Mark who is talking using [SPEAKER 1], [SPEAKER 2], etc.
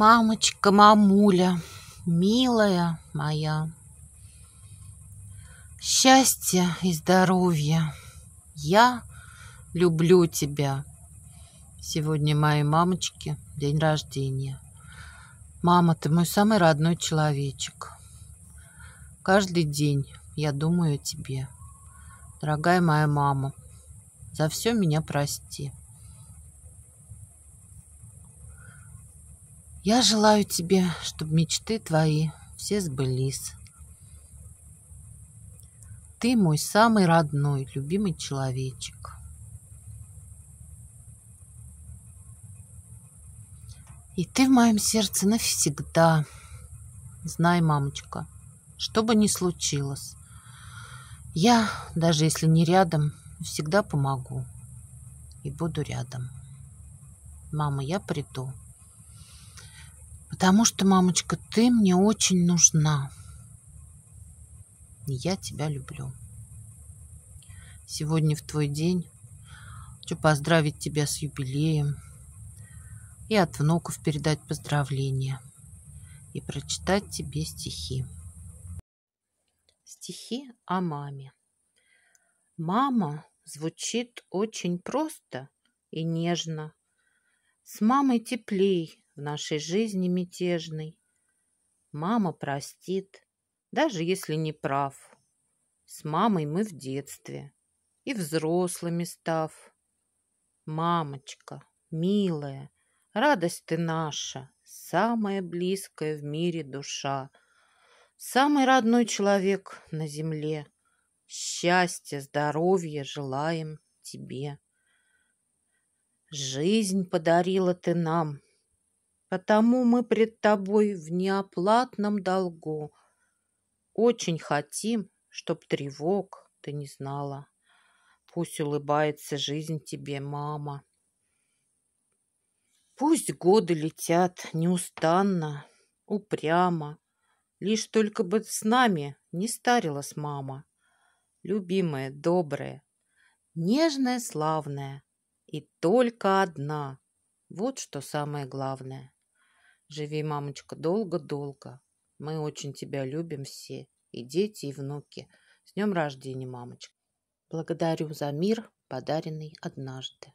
[SPEAKER 1] Мамочка, мамуля, милая моя. счастье и здоровье. Я люблю тебя. Сегодня моей мамочке день рождения. Мама, ты мой самый родной человечек. Каждый день я думаю о тебе. Дорогая моя мама, за все меня прости. Я желаю тебе, чтобы мечты твои все сбылись. Ты мой самый родной, любимый человечек. И ты в моем сердце навсегда. Знай, мамочка, что бы ни случилось, я, даже если не рядом, всегда помогу и буду рядом. Мама, я приду. Потому что, мамочка, ты мне очень нужна. Я тебя люблю. Сегодня в твой день. Хочу поздравить тебя с юбилеем. И от внуков передать поздравления. И прочитать тебе стихи. Стихи о маме. Мама звучит очень просто и нежно. С мамой теплей, в нашей жизни мятежный. Мама простит, даже если не прав. С мамой мы в детстве и взрослыми став. Мамочка, милая, радость ты наша, самая близкая в мире душа, самый родной человек на земле. Счастья, здоровья желаем тебе. Жизнь подарила ты нам, потому мы пред тобой в неоплатном долгу. Очень хотим, чтоб тревог ты не знала. Пусть улыбается жизнь тебе, мама. Пусть годы летят неустанно, упрямо, Лишь только бы с нами не старилась мама. Любимая, добрая, нежная, славная и только одна. Вот что самое главное. Живи, мамочка, долго-долго. Мы очень тебя любим все, и дети, и внуки. С днем рождения, мамочка. Благодарю за мир, подаренный однажды.